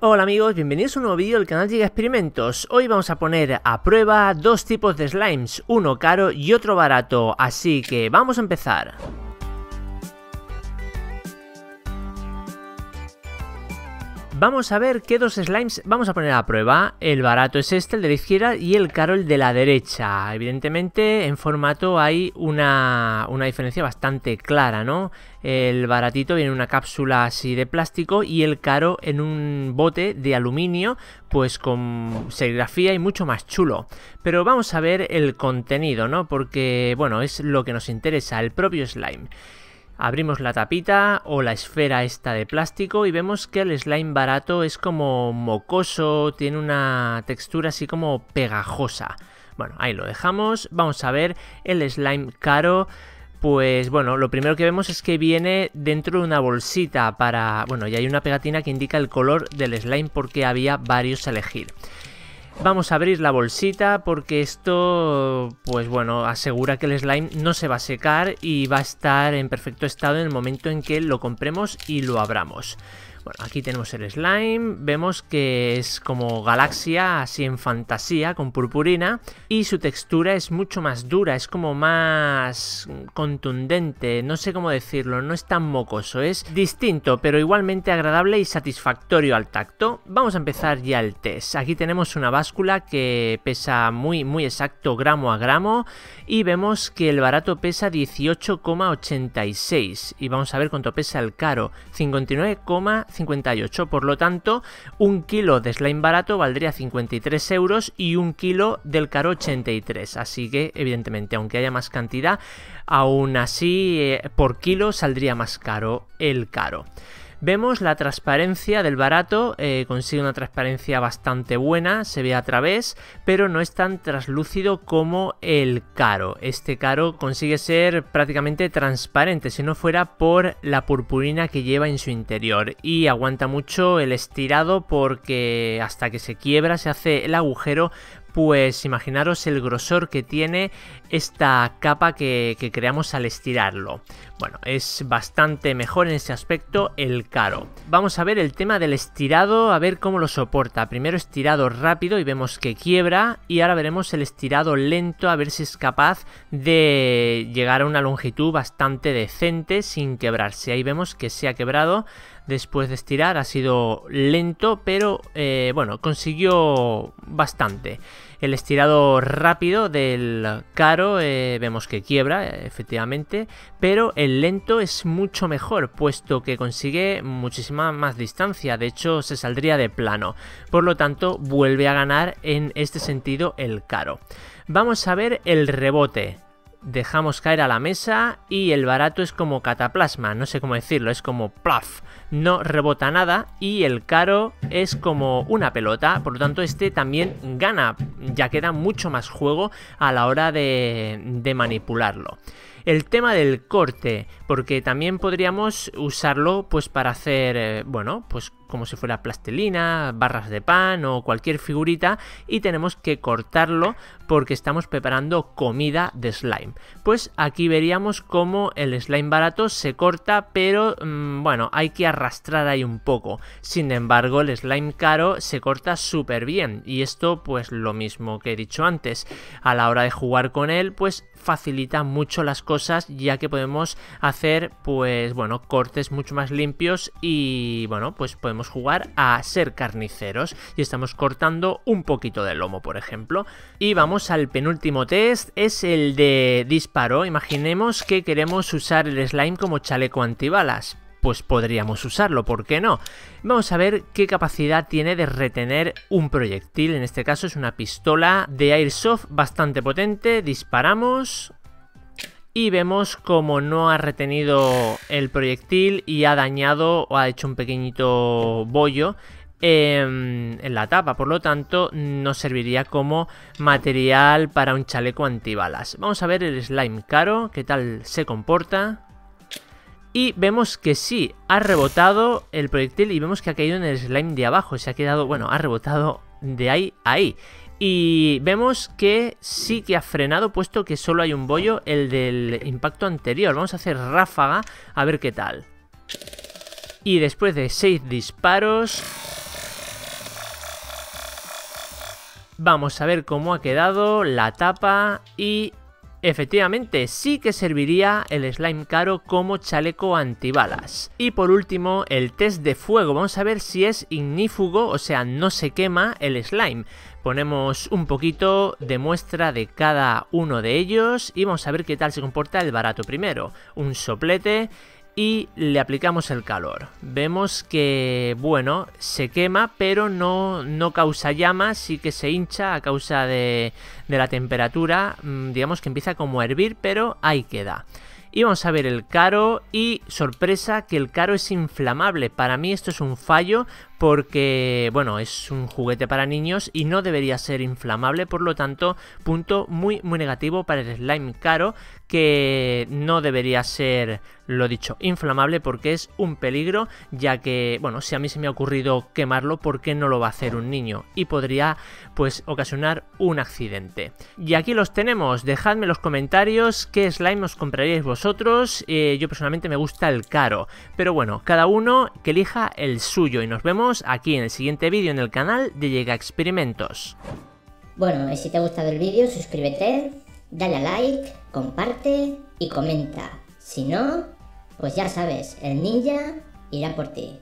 Hola amigos, bienvenidos a un nuevo vídeo del canal Giga Experimentos. Hoy vamos a poner a prueba dos tipos de slimes, uno caro y otro barato, así que vamos a empezar. Vamos a ver qué dos slimes vamos a poner a prueba. El barato es este, el de la izquierda, y el caro el de la derecha. Evidentemente, en formato hay una, diferencia bastante clara, ¿no? El baratito viene en una cápsula así de plástico y el caro en un bote de aluminio, pues con serigrafía y mucho más chulo. Pero vamos a ver el contenido, ¿no? Porque, bueno, es lo que nos interesa, el propio slime. Abrimos la tapita o la esfera esta de plástico y vemos que el slime barato es como mocoso, tiene una textura así como pegajosa. Bueno, ahí lo dejamos. Vamos a ver el slime caro. Pues bueno, lo primero que vemos es que viene dentro de una bolsita para... Bueno, y hay una pegatina que indica el color del slime porque había varios a elegir. Vamos a abrir la bolsita porque esto, pues bueno, asegura que el slime no se va a secar y va a estar en perfecto estado en el momento en que lo compremos y lo abramos aquí tenemos el slime, vemos que es como galaxia así en fantasía con purpurina y su textura es mucho más dura, es como más contundente, no sé cómo decirlo, no es tan mocoso, es distinto pero igualmente agradable y satisfactorio al tacto. Vamos a empezar ya el test, aquí tenemos una báscula que pesa muy muy exacto gramo a gramo y vemos que el barato pesa 18,86 y vamos a ver cuánto pesa el caro, 59,5 por lo tanto, un kilo de slime barato valdría 53 euros y un kilo del caro 83. Así que, evidentemente, aunque haya más cantidad, aún así eh, por kilo saldría más caro el caro. Vemos la transparencia del barato, eh, consigue una transparencia bastante buena, se ve a través, pero no es tan traslúcido como el caro. Este caro consigue ser prácticamente transparente, si no fuera por la purpurina que lleva en su interior. Y aguanta mucho el estirado porque hasta que se quiebra se hace el agujero pues imaginaros el grosor que tiene esta capa que, creamos al estirarlo. Bueno, es bastante mejor en ese aspecto el caro. Vamos a ver el tema del estirado, a ver cómo lo soporta. Primero estirado rápido y vemos que quiebra y ahora veremos el estirado lento a ver si es capaz de llegar a una longitud bastante decente sin quebrarse. Ahí vemos que se ha quebrado después de estirar. Ha sido lento, pero eh, bueno, consiguió bastante. El estirado rápido del caro eh, vemos que quiebra, efectivamente, pero el lento es mucho mejor, puesto que consigue muchísima más distancia, de hecho se saldría de plano, por lo tanto vuelve a ganar en este sentido el caro. Vamos a ver el rebote dejamos caer a la mesa y el barato es como cataplasma, no sé cómo decirlo, es como plaf, no rebota nada y el caro es como una pelota, por lo tanto este también gana, ya queda mucho más juego a la hora de, de manipularlo el tema del corte, porque también podríamos usarlo pues para hacer, eh, bueno, pues como si fuera plastilina, barras de pan o cualquier figurita y tenemos que cortarlo porque estamos preparando comida de slime. Pues aquí veríamos cómo el slime barato se corta pero mm, bueno hay que arrastrar ahí un poco. Sin embargo el slime caro se corta súper bien y esto pues lo mismo que he dicho antes. A la hora de jugar con él pues facilita mucho las cosas ya que podemos hacer pues bueno cortes mucho más limpios y bueno pues podemos jugar a ser carniceros y estamos cortando un poquito de lomo por ejemplo y vamos al penúltimo test es el de disparo imaginemos que queremos usar el slime como chaleco antibalas pues podríamos usarlo, ¿por qué no? Vamos a ver qué capacidad tiene de retener un proyectil, en este caso es una pistola de airsoft bastante potente, disparamos, y vemos como no ha retenido el proyectil y ha dañado o ha hecho un pequeñito bollo em, en, la tapa, por lo tanto no serviría como material para un chaleco antibalas. Vamos a ver el slime caro, qué tal se comporta. Y vemos que sí, ha rebotado el proyectil y vemos que ha caído en el slime de abajo, se ha quedado, bueno, ha rebotado de ahí a ahí. Y vemos que sí que ha frenado, puesto que solo hay un bollo, el del impacto anterior. Vamos a hacer ráfaga, a ver qué tal. Y después de 6 disparos... Vamos a ver cómo ha quedado la tapa y Efectivamente, sí que serviría el slime caro como chaleco antibalas. Y por último, el test de fuego. Vamos a ver si es ignífugo, o sea, no se quema el slime. Ponemos un poquito de muestra de cada uno de ellos y vamos a ver qué tal se comporta el barato primero. Un soplete y le aplicamos el calor. Vemos que, bueno, se quema, pero no, no causa llamas, sí que se hincha a causa de, de la temperatura. Mm, digamos que empieza como a hervir, pero ahí queda. Y vamos a ver el caro y sorpresa que el caro es inflamable. Para mí esto es un fallo porque, bueno, es un juguete para niños y no debería ser inflamable, por lo tanto, punto muy, muy negativo para el slime caro, que no debería ser, lo dicho, inflamable porque es un peligro, ya que, bueno, si a mí se me ha ocurrido quemarlo, ¿por qué no lo va a hacer un niño? Y podría, pues, ocasionar un accidente. Y aquí los tenemos, dejadme en los comentarios qué slime os compraríais vosotros, eh, yo personalmente me gusta el caro, pero bueno, cada uno que elija el suyo y nos vemos aquí en el siguiente vídeo en el canal de Llega Experimentos. Bueno, si te ha gustado el vídeo, suscríbete, dale a like, comparte y comenta. Si no, pues ya sabes, el ninja irá por ti.